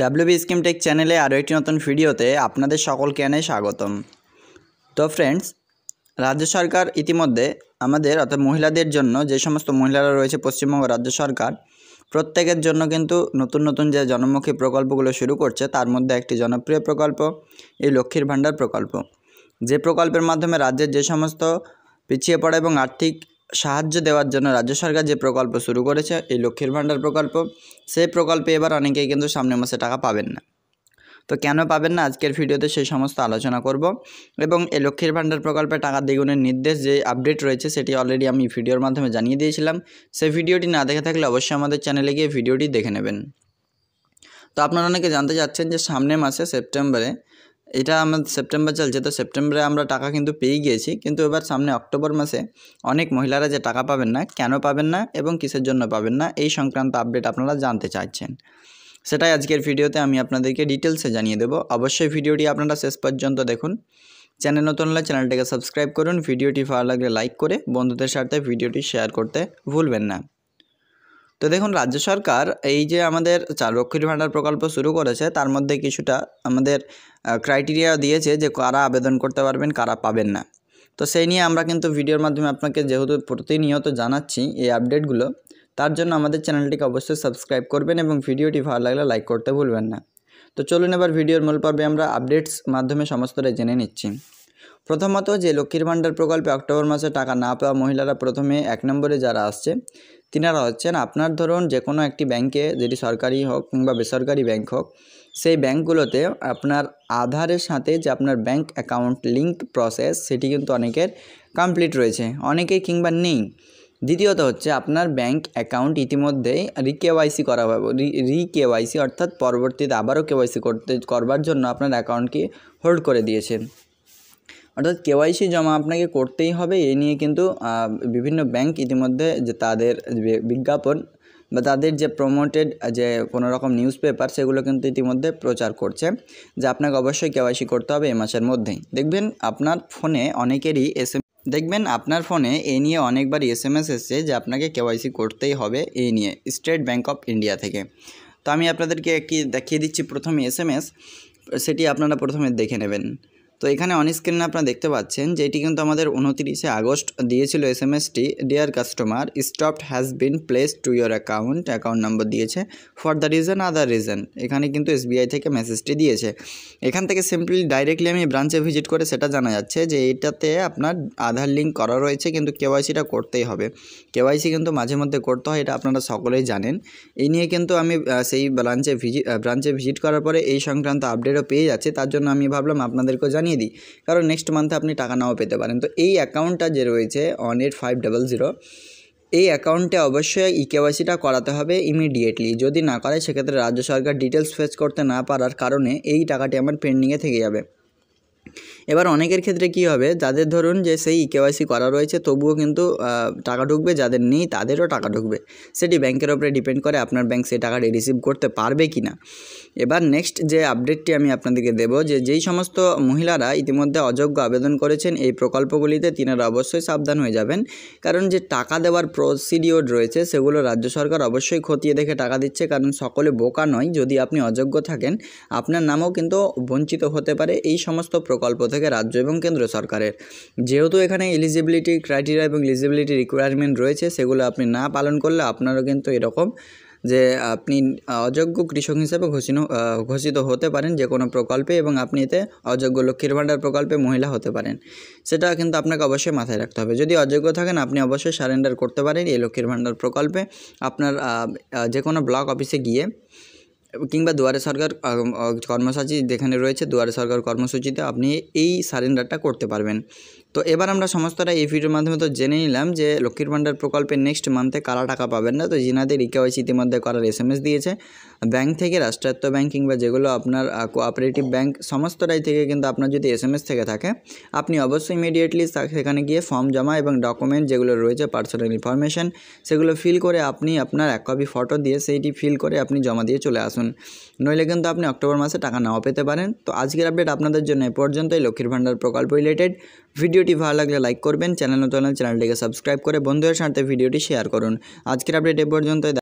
WB scheme take চ্যানেলে আরও একটি নতুন ভিডিওতে আপনাদের সকলকে আনে স্বাগতম তো ফ্রেন্ডস রাজ্য সরকার ইতিমধ্যে আমাদের অর্থাৎ মহিলাদের জন্য যে সমস্ত মহিলারা রয়েছে পশ্চিমবঙ্গ রাজ্য সরকার প্রত্যেকের জন্য কিন্তু নতুন নতুন যে জনমুখী প্রকল্পগুলো শুরু করছে তার মধ্যে একটি জনপ্রিয় প্রকল্প এই লক্ষ্মীর ভাণ্ডার প্রকল্প যে প্রকল্পের মাধ্যমে রাজ্যের যে সমস্ত পিছিয়ে পড়া এবং আর্থিক সাহায্য দেওয়ার জন্য রাজ্য সরকার যে প্রকল্প শুরু করেছে এই লক্ষ্মীর ভাণ্ডার প্রকল্প সেই প্রকল্পে এবার অনেকেই কিন্তু সামনের মাসে টাকা পাবেন না তো কেন পাবেন না আজকের ভিডিওতে সেই সমস্ত আলোচনা করব এবং এই লক্ষ্মীর ভাণ্ডার প্রকল্পে টাকা দ্বিগুণের নির্দেশ যে আপডেট রয়েছে সেটি অলরেডি আমি ভিডিওর মাধ্যমে জানিয়ে দিয়েছিলাম সেই ভিডিওটি না দেখে থাকলে অবশ্যই আমাদের চ্যানেলে গিয়ে ভিডিওটি দেখে নেবেন তো আপনারা অনেকে জানতে চাচ্ছেন যে সামনের মাসে সেপ্টেম্বরে এটা আমাদের সেপ্টেম্বর চলছে তো সেপ্টেম্বরে আমরা টাকা কিন্তু পেয়ে গিয়েছি কিন্তু এবার সামনে অক্টোবর মাসে অনেক মহিলারা যে টাকা পাবেন না কেন পাবেন না এবং কিসের জন্য পাবেন না এই সংক্রান্ত আপডেট আপনারা জানতে চাইছেন সেটাই আজকের ভিডিওতে আমি আপনাদেরকে ডিটেলসে জানিয়ে দেবো অবশ্যই ভিডিওটি আপনারা শেষ পর্যন্ত দেখুন চ্যানেল নতুন হলে চ্যানেলটিকে সাবস্ক্রাইব করুন ভিডিওটি ভালো লাগলে লাইক করে বন্ধুদের সাথে ভিডিওটি শেয়ার করতে ভুলবেন না তো দেখুন রাজ্য সরকার এই যে আমাদের চার লক্ষীর ভাণ্ডার প্রকল্প শুরু করেছে তার মধ্যে কিছুটা আমাদের ক্রাইটেরিয়া দিয়েছে যে কারা আবেদন করতে পারবেন কারা পাবেন না তো সেই নিয়ে আমরা কিন্তু ভিডিওর মাধ্যমে আপনাকে যেহেতু প্রতিনিয়ত জানাচ্ছি এই আপডেটগুলো তার জন্য আমাদের চ্যানেলটিকে অবশ্যই সাবস্ক্রাইব করবেন এবং ভিডিওটি ভালো লাগলে লাইক করতে ভুলবেন না তো চলুন এবার ভিডিওর মূল পর্বে আমরা আপডেটস মাধ্যমে সমস্তটা জেনে নিচ্ছি প্রথমত যে লক্ষ্মীর ভাণ্ডার প্রকল্পে অক্টোবর মাসে টাকা না পাওয়া মহিলারা প্রথমে এক নম্বরে যারা আসছে তিনারা হচ্ছেন আপনার ধরুন যে কোনো একটি ব্যাংকে যেটি সরকারি হোক কিংবা বেসরকারি ব্যাংক হোক সেই ব্যাংকগুলোতে আপনার আধারের সাথে যে আপনার ব্যাংক অ্যাকাউন্ট লিঙ্ক প্রসেস সেটি কিন্তু অনেকের কমপ্লিট রয়েছে অনেকে কিংবা নেই দ্বিতীয়ত হচ্ছে আপনার ব্যাংক অ্যাকাউন্ট ইতিমধ্যেই রিকেওয়াইসি করা হবে রিকেওয়াইসি অর্থাৎ পরবর্তীতে আবারও কেওয়াইসি করতে করবার জন্য আপনার অ্যাকাউন্টকে হোল্ড করে দিয়েছেন অর্থাৎ কেওয়াইসি জমা আপনাকে করতেই হবে এ নিয়ে কিন্তু বিভিন্ন ব্যাংক ইতিমধ্যে যে তাদের বিজ্ঞাপন বা তাদের যে প্রমোটেড যে কোনো রকম নিউজ পেপার সেগুলো কিন্তু ইতিমধ্যে প্রচার করছে যে আপনাকে অবশ্যই কেওয়াইসি করতে হবে এ মাসের মধ্যেই দেখবেন আপনার ফোনে অনেকেরই এস দেখবেন আপনার ফোনে এ নিয়ে অনেকবার এস এম এসছে যে আপনাকে কেওয়াইসি করতেই হবে এ নিয়ে স্টেট ব্যাঙ্ক অফ ইন্ডিয়া থেকে তো আমি আপনাদেরকে একটি দেখিয়ে দিচ্ছি প্রথমে এস এম এস সেটি আপনারা প্রথমে দেখে নেবেন তো এখানে অন স্ক্রিনে আপনারা দেখতে পাচ্ছেন যে এটি কিন্তু আমাদের উনতিরিশে আগস্ট দিয়েছিল এস এম এসটি dear customer stopped has been place to your account account number দিয়েছে for the reason other reason এখানে কিন্তু এসবিআই থেকে মেসেজটি দিয়েছে এখান থেকে সিম্পলি ডাইরেক্টলি আমি ব্রাঞ্চে ভিজিট করে সেটা জানা যাচ্ছে যে এটাতে আপনার আধার লিঙ্ক করা রয়েছে কিন্তু কেওয়াইসিটা করতেই হবে কেওয়াইসি কিন্তু মাঝে মধ্যে করতে হয় এটা আপনারা সকলেই জানেন এই নিয়ে কিন্তু আমি সেই ব্রাঞ্চে ভিজিট ব্রাঞ্চে ভিজিট করার পরে এই সংক্রান্ত আপডেটও পেয়ে যাচ্ছে তার জন্য আমি ভাবলাম আপনাদেরকেও জানি জানিয়ে দিই কারণ নেক্সট মান্থে আপনি টাকা নাও পেতে পারেন তো এই অ্যাকাউন্টটা যে রয়েছে one eight five double zero এই অ্যাকাউন্টে অবশ্যই ইকেওয়াইসিটা e করাতে হবে ইমিডিয়েটলি যদি না করে সেক্ষেত্রে রাজ্য সরকার ডিটেলস ফেস করতে না পারার কারণে এই টাকাটি আমার পেন্ডিংয়ে থেকে যাবে এবার অনেকের ক্ষেত্রে কি হবে যাদের ধরুন যে সেই ই কেওয়াইসি করা রয়েছে তবুও কিন্তু টাকা ঢুকবে যাদের নেই তাদেরও টাকা ঢুকবে সেটি ব্যাংকের ওপরে ডিপেন্ড করে আপনার ব্যাংক সেই টাকাটি রিসিভ করতে পারবে কি না এবার নেক্সট যে আপডেটটি আমি আপনাদেরকে দেব যে যেই সমস্ত মহিলারা ইতিমধ্যে অযোগ্য আবেদন করেছেন এই প্রকল্পগুলিতে তিনারা অবশ্যই সাবধান হয়ে যাবেন কারণ যে টাকা দেওয়ার প্রসিডিওর রয়েছে সেগুলো রাজ্য সরকার অবশ্যই খতিয়ে দেখে টাকা দিচ্ছে কারণ সকলে বোকা নয় যদি আপনি অযোগ্য থাকেন আপনার নামও কিন্তু বঞ্চিত হতে পারে এই সমস্ত প্রকল্প থেকে থাকে রাজ্য এবং কেন্দ্র সরকারের যেহেতু এখানে এলিজিবিলিটি ক্রাইটেরিয়া এবং এলিজিবিলিটি রিকোয়ারমেন্ট রয়েছে সেগুলো আপনি না পালন করলে আপনারও কিন্তু এরকম যে আপনি অযোগ্য কৃষক হিসেবে ঘোষিত ঘোষিত হতে পারেন যে কোনো প্রকল্পে এবং আপনি এতে অযোগ্য লক্ষ্মীর ভাণ্ডার প্রকল্পে মহিলা হতে পারেন সেটা কিন্তু আপনাকে অবশ্যই মাথায় রাখতে হবে যদি অযোগ্য থাকেন আপনি অবশ্যই সারেন্ডার করতে পারেন এই লক্ষ্মীর ভাণ্ডার প্রকল্পে আপনার যে কোনো ব্লক অফিসে গিয়ে কিংবা দুয়ারে সরকার কর্মসূচি যেখানে রয়েছে দুয়ারে সরকার কর্মসূচিতে আপনি এই সারেন্ডারটা করতে পারবেন তো এবার আমরা সমস্তটা এই ভিডিওর মাধ্যমে তো জেনে নিলাম যে লক্ষ্মীর ভাণ্ডার প্রকল্পে নেক্সট মান্থে কারা টাকা পাবেন না তো জিনাদের ইকেওয়াইসি ইতিমধ্যে করার এস দিয়েছে ব্যাংক থেকে রাষ্ট্রায়ত্ত ব্যাংক কিংবা যেগুলো আপনার কোঅপারেটিভ ব্যাংক সমস্তটাই থেকে কিন্তু আপনার যদি এস থেকে থাকে আপনি অবশ্যই ইমিডিয়েটলি সেখানে গিয়ে ফর্ম জমা এবং ডকুমেন্ট যেগুলো রয়েছে পার্সোনাল ইনফরমেশান সেগুলো ফিল করে আপনি আপনার এক কপি ফটো দিয়ে সেইটি ফিল করে আপনি জমা দিয়ে চলে আসুন নইলে কিন্তু আপনি অক্টোবর মাসে টাকা নাও পেতে পারেন তো আজকের আপডেট আপনাদের জন্য এ পর্যন্তই লক্ষ্মীর ভাণ্ডার প্রকল্প রিলেটেড ভিডিও ভিডিওটি ভালো লাগলে লাইক করবেন চ্যানেল নতুন চ্যানেলটিকে সাবস্ক্রাইব করে বন্ধুদের সাথে ভিডিওটি শেয়ার করুন আজকের আপডেট এ পর্যন্ত